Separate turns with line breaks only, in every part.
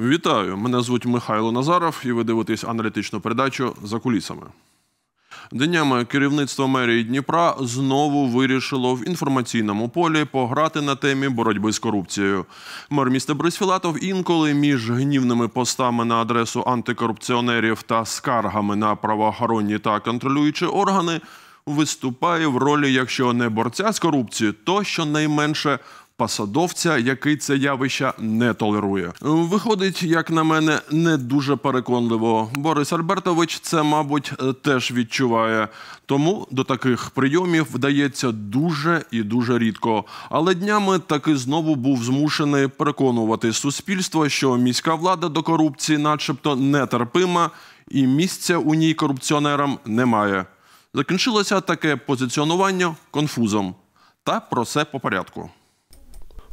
Вітаю, мене звуть Михайло Назаров, і ви дивитесь аналітичну передачу за кулісами. Днями керівництво мерії Дніпра знову вирішило в інформаційному полі пограти на темі боротьби з корупцією. Мер міста Брисфілатов інколи між гнівними постами на адресу антикорупціонерів та скаргами на правоохоронні та контролюючі органи виступає в ролі, якщо не борця з корупцією, то що найменше посадовця, який це явище не толерує. Виходить, як на мене, не дуже переконливо. Борис Альбертович це, мабуть, теж відчуває. Тому до таких прийомів вдається дуже і дуже рідко. Але днями таки знову був змушений переконувати суспільство, що міська влада до корупції, начебто, нетерпима, і місця у ній корупціонерам немає. Закінчилося таке позиціонування конфузом. Та про це по порядку.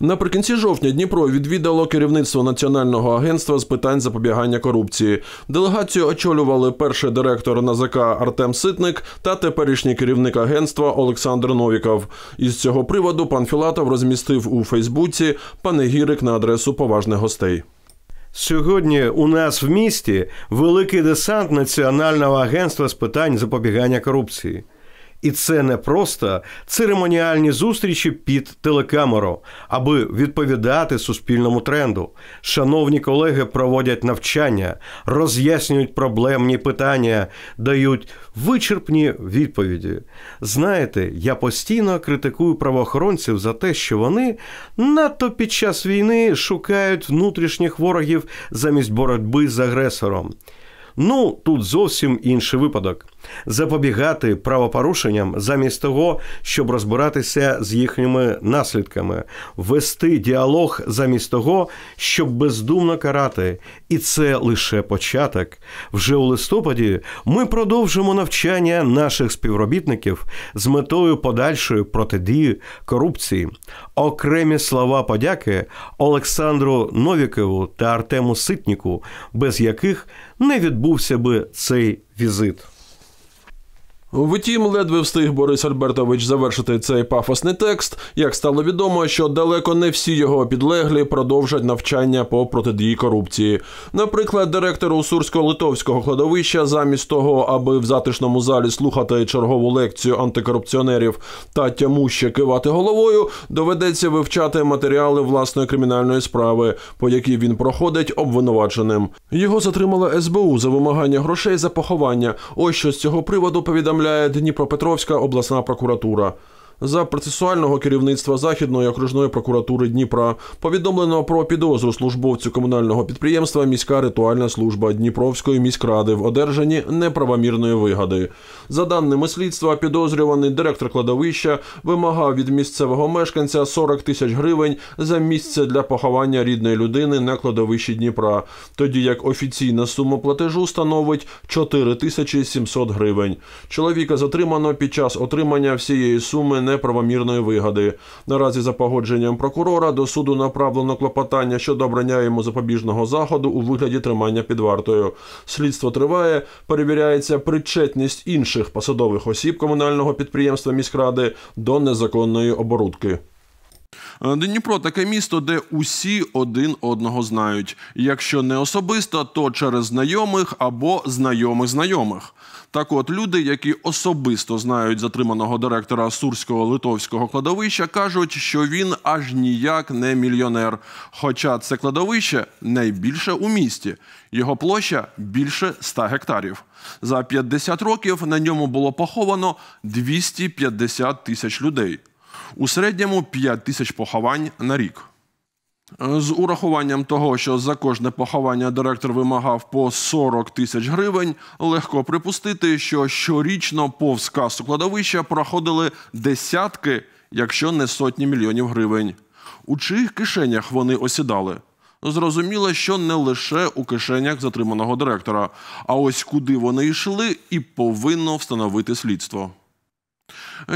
Наприкінці жовтня Дніпро відвідало керівництво Національного агентства з питань запобігання корупції. Делегацію очолювали перший директор НАЗК Артем Ситник та теперішній керівник агентства Олександр Новіков. Із цього приводу пан Філатов розмістив у Фейсбуці панегірик на адресу поважних гостей. Сьогодні
у нас в місті великий десант Національного агентства з питань запобігання корупції. І це не просто церемоніальні зустрічі під телекамеру, аби відповідати суспільному тренду. Шановні колеги проводять навчання, роз'яснюють проблемні питання, дають вичерпні відповіді. Знаєте, я постійно критикую правоохоронців за те, що вони надто під час війни шукають внутрішніх ворогів замість боротьби з агресором. Ну тут зовсім інший випадок запобігати правопорушенням замість того, щоб розбиратися з їхніми наслідками, вести діалог замість того, щоб бездумно карати. І це лише початок. Вже у листопаді ми продовжимо навчання наших співробітників з метою подальшої протидії корупції. Окремі слова подяки Олександру Новікову та Артему Ситніку,
без яких не відбувся би цей візит. Втім, ледве встиг Борис Альбертович завершити цей пафосний текст, як стало відомо, що далеко не всі його підлеглі продовжать навчання по протидії корупції. Наприклад, директору Сурсько-Литовського кладовища, замість того, аби в затишному залі слухати чергову лекцію антикорупціонерів та тяму ще кивати головою, доведеться вивчати матеріали власної кримінальної справи, по якій він проходить обвинуваченим. Його затримала СБУ за вимагання грошей за поховання. Ось що з цього приводу повідомляє повідомляє Дніпропетровська обласна прокуратура за процесуального керівництва Західної окружної прокуратури Дніпра. Повідомлено про підозру службовцю комунального підприємства Міська ритуальна служба Дніпровської міськради в одержанні неправомірної вигади. За даними слідства, підозрюваний директор кладовища вимагав від місцевого мешканця 40 тисяч гривень за місце для поховання рідної людини на кладовищі Дніпра, тоді як офіційна сума платежу становить 4 тисячі 700 гривень. Чоловіка затримано під час отримання всієї суми неправомірної вигоди. Наразі, за погодженням прокурора, до суду направлено клопотання щодо обрання йому запобіжного заходу у вигляді тримання під вартою. Слідство триває, перевіряється причетність інших посадових осіб комунального підприємства міськради до незаконної оборудки. Е, Дніпро таке місто, де усі один одного знають. Якщо не особисто, то через знайомих або знайомих знайомих. Так, от люди, які особисто знають затриманого директора Сурського литовського кладовища, кажуть, що він аж ніяк не мільйонер. Хоча це кладовище найбільше у місті, його площа більше 100 гектарів. За 50 років на ньому було поховано 250 тисяч людей. У середньому 5 тисяч поховань на рік. З урахуванням того, що за кожне поховання директор вимагав по 40 тисяч гривень, легко припустити, що щорічно повз касу кладовища проходили десятки, якщо не сотні мільйонів гривень. У чиїх кишенях вони осідали? Зрозуміло, що не лише у кишенях затриманого директора, а ось куди вони йшли, і повинно встановити слідство.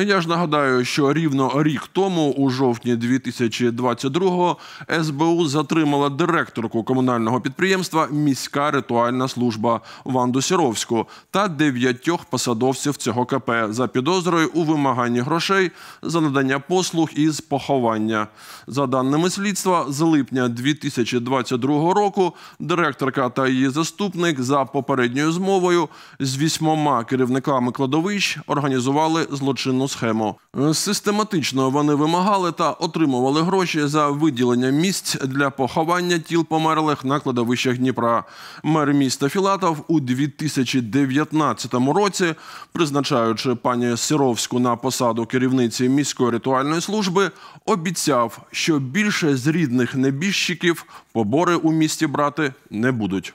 Я ж нагадаю, що рівно рік тому, у жовтні 2022-го, СБУ затримала директорку комунального підприємства міська ритуальна служба Ванду Сіровську та дев'ятьох посадовців цього КП за підозрою у вимаганні грошей за надання послуг із поховання. За даними слідства, з липня 2022 року директорка та її заступник за попередньою змовою з вісьмома керівниками кладовищ організували злочинність злочинну схему. Е, систематично вони вимагали та отримували гроші за виділення місць для поховання тіл померлих на кладовищах Дніпра. Мер міста Філатов у 2019 році, призначаючи пані Сіровську на посаду керівниці міської ритуальної служби, обіцяв, що більше з рідних небіжчиків побори у місті брати не будуть.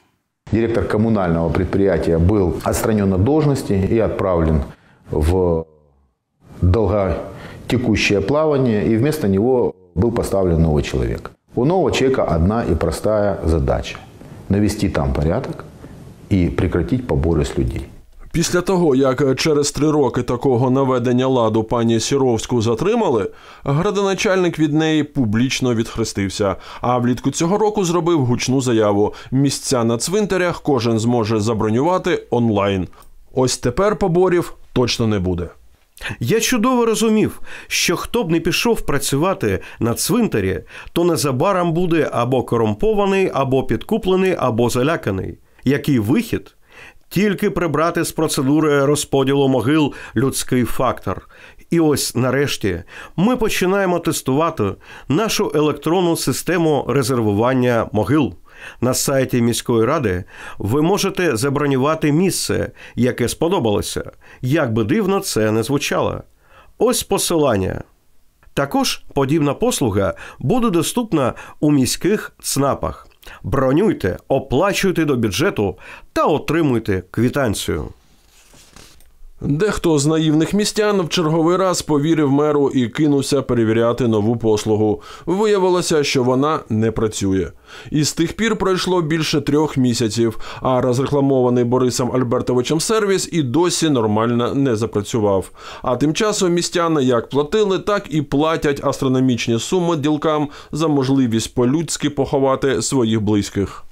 Директор коммунального предприятия был отстранен от должности и отправлен в долготекущее плавание, и вместо него был поставлен новый человек. У нового человека одна и простая задача – навести там порядок и прекратить поборы с людей.
Після того, як через три роки такого наведення ладу пані Сіровську затримали, градоначальник від неї публічно відхрестився. А влітку цього року зробив гучну заяву: місця на цвинтарях кожен зможе забронювати онлайн. Ось тепер поборів точно не буде. Я чудово розумів, що хто б не пішов працювати
на цвинтарі, то незабаром буде або корумпований, або підкуплений, або заляканий. Який вихід? Тільки прибрати з процедури розподілу могил людський фактор. І ось нарешті ми починаємо тестувати нашу електронну систему резервування могил. На сайті міської ради ви можете забронювати місце, яке сподобалося, як би дивно це не звучало. Ось посилання. Також подібна послуга буде доступна у міських ЦНАПах. Бронюйте, оплачуйте
до бюджету та отримуйте квітанцію. Дехто з наївних містян в черговий раз повірив меру і кинувся перевіряти нову послугу. Виявилося, що вона не працює. І з тих пір пройшло більше трьох місяців, а розрекламований Борисом Альбертовичем сервіс і досі нормально не запрацював. А тим часом містяни як платили, так і платять астрономічні суми ділкам за можливість по-людськи поховати своїх близьких.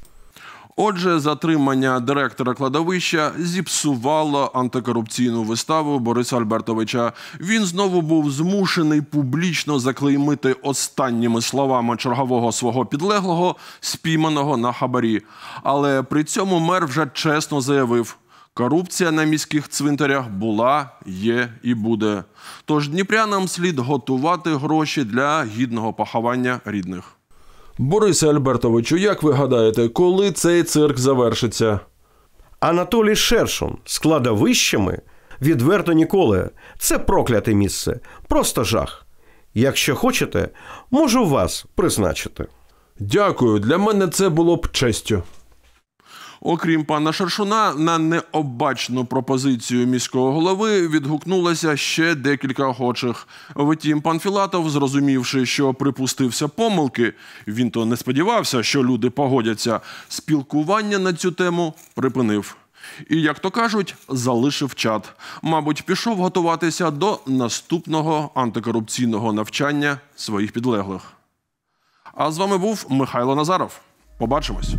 Отже, затримання директора кладовища зіпсувало антикорупційну виставу Бориса Альбертовича. Він знову був змушений публічно заклеймити останніми словами чергового свого підлеглого, спійманого на хабарі. Але при цьому мер вже чесно заявив. Корупція на міських цвинтарях була, є і буде. Тож дніпрянам слід готувати гроші для гідного поховання рідних. Борисе Альбертовичу, як ви гадаєте, коли цей цирк завершиться? Анатолій Шершун з кладовищами відверто
ніколи. Це прокляте місце, просто жах. Якщо хочете,
можу вас призначити. Дякую, для мене це було б честю. Окрім пана Шаршуна, на необачну пропозицію міського голови відгукнулося ще декілька охочих. Втім, пан Філатов, зрозумівши, що припустився помилки, він то не сподівався, що люди погодяться. Спілкування на цю тему припинив. І, як то кажуть, залишив чат. Мабуть, пішов готуватися до наступного антикорупційного навчання своїх підлеглих. А з вами був Михайло Назаров. Побачимось.